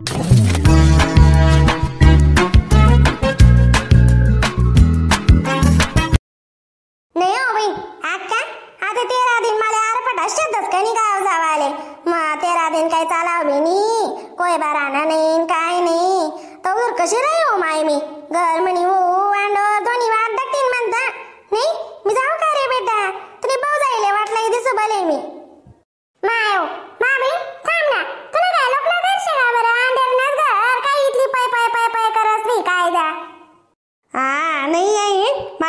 नाही हो बाई आजच्या तेरा दिन मला आरपट अशातच कणी गाव जावा आले तेरा दिन काय चालाव बी नी कोय बाराना नाही काय नाही तर कशी राही हो माय मी घर म्हणी हो अंड हो, दोन्ही वाट दक्तीन म्हणता नाही मी जाऊ का रे बेटा तुला भाऊ जाईल वाटलं दिसू भले मी माय हो मामी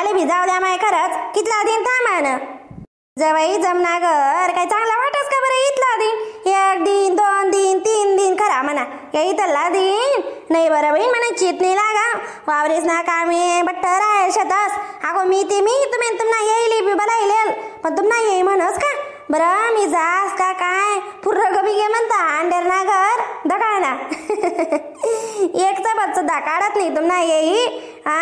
माले भिजावल्या माय खरंच कितला दिन थांबान जवाई जमना घर काय चांगला वाटस का बरं इथला दिन एक दिन दोन दिन तीन दिन खरा म्हणा या इथला दिन नाही बरं बाई म्हणा चित नाही लागा वावरेस ना कामे बट्ट आहे शेतस अगो मी ते मी तुम्ही तुम्हाला येईल बी बला पण तुम्हाला येई म्हणस का बरं मी जास का काय पुर्र गबी घे म्हणता अंडेर ना घर दकाळना एक एकचा सुद्धा काढत नाही तुम्हाला येई आ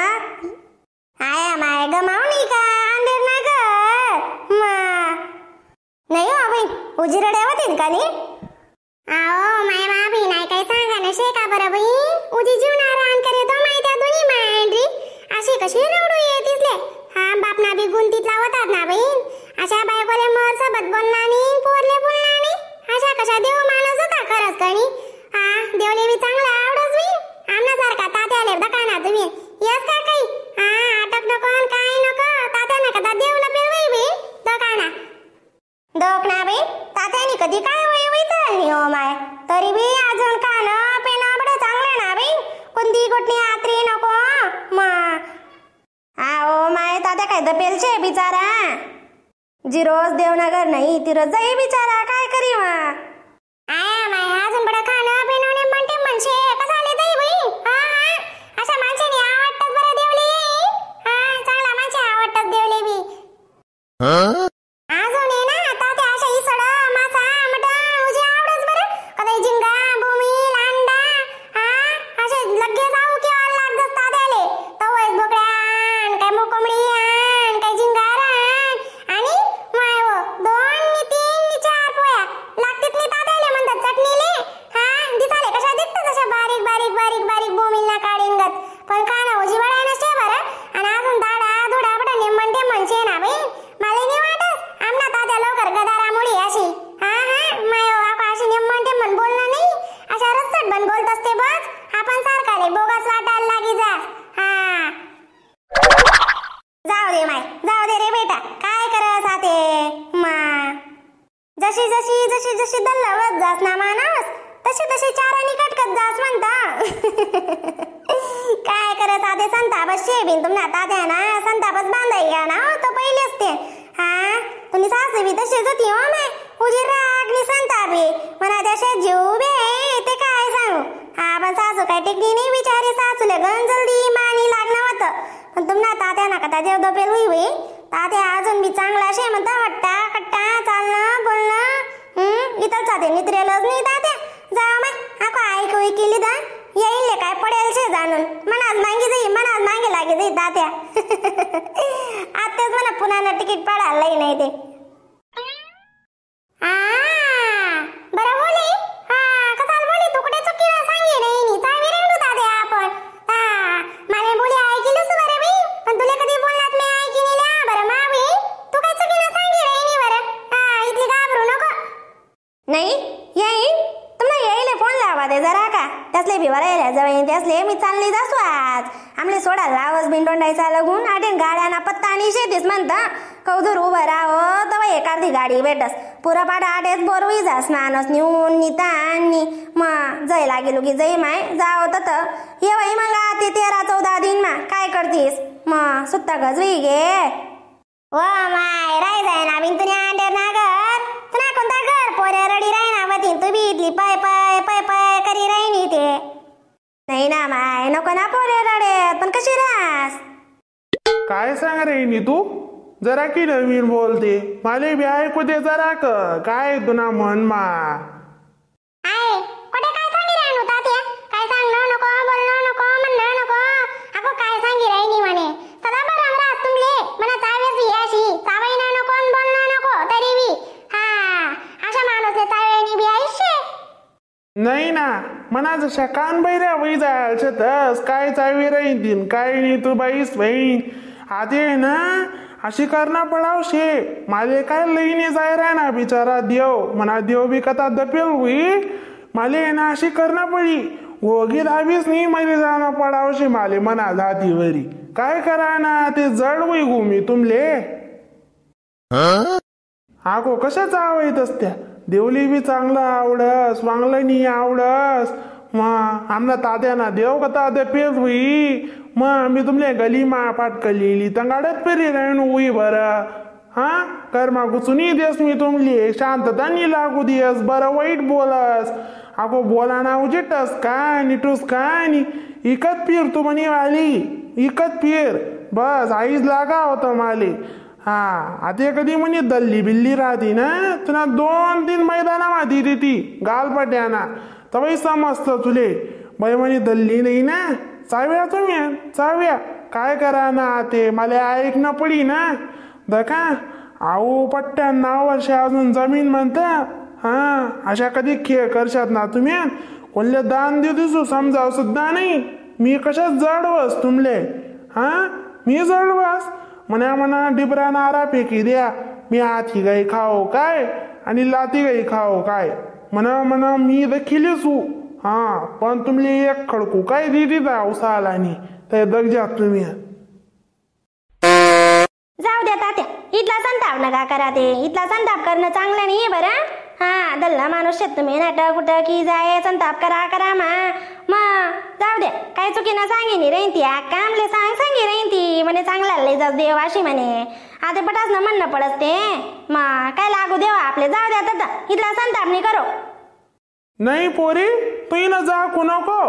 आया माय ग मावणी का अंधेर ना ग मा नाही हो बाई उजिरड्या होतीन का आओ माय बाबी बाई नाही काय सांगा शे का बरं बाई उजी जीवणार आण करे तो माय त्या दोन्ही मांडरी अशी कशी रवडू ये तिथले हा बाप ना भी गुंतीत लावतात ना बाई अशा बायकोले मोर सोबत बोलणार तात्याने कधी काय वय वैताल नियो हो माय तरी बी अजून कान पिणं बडं चांगलं ना बाई कोणती गोटणी आत्री नको मा ओ माय तात्या काय दपेलचे बिचारा जी रोज देवनगर नाही ती रोज जाई बिचारा काय करी मा जशी दल्लावत जास ना मानस तसे तसे चाराने कटकत जास म्हणता काय करत आधे बस शेबीन तुम्ही आता आहे ना संतापच बांधाय गा ना हो, तो पहिलेच ते हा तुम्ही सासू बी तसेच होती हो माय उजी राग संता संतापी म्हणा त्या जीव बे ते काय सांगू हा पण सासू काय टेकली नाही बिचारी सासूले गण जल्दी मानी लागणार होतं पण तुम्ही आता ना ना जेव दोपेल हुई हुई तात्या अजून बी चांगला शे म्हणता हट्टा कट्टा चालणं बोलणं इतर जाते निद्रेलच नाही जा आको ऐक कोई केली दा ही ले काय पडेल जाणून मनात मांगी जाई मनात मांगे लागे जाई दात्या आत्ताच म्हणा पुन्हा तिकीट लई नाही दे नाही येईन तुम्हाला येईले फोन लावा दे जरा का त्यासले भिवा यायला जवळ त्यासले मी चालली जासो आज आमले सोडा लावच बिंडोंडायचा लगून आठेन गाड्याना पत्ता आणि शेतीस म्हणता कौदूर उभं राहावं तवा एखादी गाडी भेटस पुरा पाडा आठेच बोरवी जास नानस नेऊन निता आणि मग जय लागेल की जय माय जाव तत येवई मग ते तेरा चौदा दिन मा काय करतीस मग सुत्ता गजवी गे ओ माय राय जाय ना बिन तुने आंडेर ना पोऱ्या रडी राही ना तू बी पाय पाय पाय पाय करी राही ते नाही ना माय नको ना पोरे रडे पण कशी रास काय सांग रे नी तू जरा की नवीन बोलते माले बी ऐकू दे जरा क काय तुना म्हण मा मना जशा कान बैऱ्या वै छ तस काय चावी राही दिन काय नाही तू बाईस बहीण आधी ना अशी करणा पडाव शे माले काय लईने जाय राय ना बिचारा देव म्हणा देव बी कथा दपेल हुई माले ना अशी करणा पडी ओगी धावीस नी मले जाणं पडाव माले माले मना वरी काय करा ना ते जड होई गुमी तुमले आगो कशा चावायत असत्या देवली बी चांगला आवडस नी आवडस म आमला तात्या ना देव का तात्या पेज हुई मग मी तुमले गली मा पाटकलेली तंगाडत पेरी राहून हुई बरं हा कर्मा सुनी देस मी तुमली शांतता नी लागू देस बर वाईट बोलस अगो बोला ना उजिटस काय निटूस काय नी इकत पीर तू म्हणी वाली इकत पीर बस आईज लागा होतं माले हा आता कधी म्हणे दल्ली बिल्ली राहती ना तुला दोन तीन मैदाना माहिती देती गालपट्याना तवय समजत तुले बाई म्हणे दल्ली नाही ना चाव्या तुम्ही चाव्या काय करा ना ते मला ऐक ना पडी ना दका आऊ पट्ट्या नाव वर्ष अजून जमीन म्हणता हा अशा कधी खेळ करशात ना तुम्ही कोणले दान दे दिसू समजाव सुद्धा नाही मी कशा जडवस तुमले हा मी जडवस म्हणा म्हणा डिबरा नारा फेकी द्या मी आधी गाई खाओ काय आणि लाती गाई खाओ काय म्हणा म्हणा मी देखील सू, हा पण तुम्ही एक खडकू काय दिदी आला आणि ते दगजा तुम्ही जाऊ द्या तात्या इथला संताप नका करा ते इथला संताप करणं चांगलं नाही बरं हा दल्ला माणूस तुम्ही नाटक कुठं की जाय संताप करा करा मा मा जाऊ द्या काय चुकीनं सांगेनी रेन कामले आमले सांग सांगे रेंती म्हणे चांगला लय जाऊ देव अशी म्हणे आता पटाच ना म्हणणं पडत ते मा काय लागू देवा आपले जाऊ द्या दादा इथला संताप नाही करो नाही पोरी पहिलं जा नको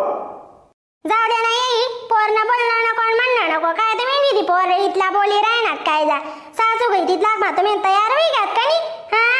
जाऊ द्या ना येई पोरणं बोलणं नको आणि म्हणणं नको काय तर मेहंदी पोर इथला बोली राहणार काय जा सासू गई तिथला मा तुम्ही तयार होई घ्यात का नाही हा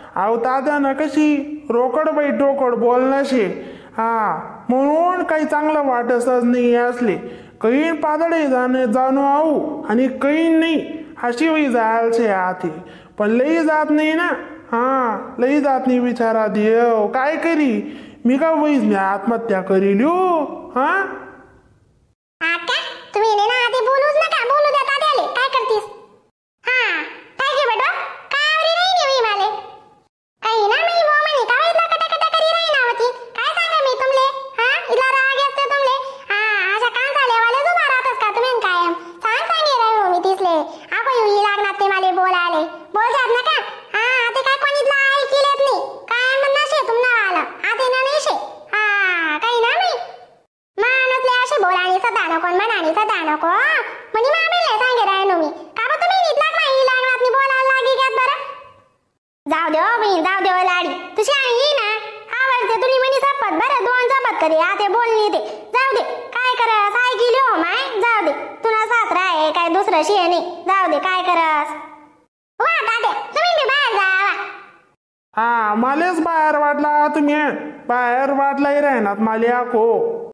ना कशी रोकड बाई ठोकड बोलण्याशी हा म्हणून काही चांगलं वाटतच नाही असले कैन पादळे जाणे जाणू आऊ आणि कैन नाही अशी वही जायचे आते पण लई जात नाही ना हा लई जात नाही विचारा देव काय करी मी का वही आत्महत्या करील हा कधी आते बोलणी ते जाऊ दे काय करस ऐकिली हो माय जाऊ दे तुला सासरा आहे काय दुसरं शिय नाही जाऊ दे काय करस वा तुम्ही हा मलेच बाहेर वाटला तुम्ही बाहेर वाटलाही राहणार माले आखो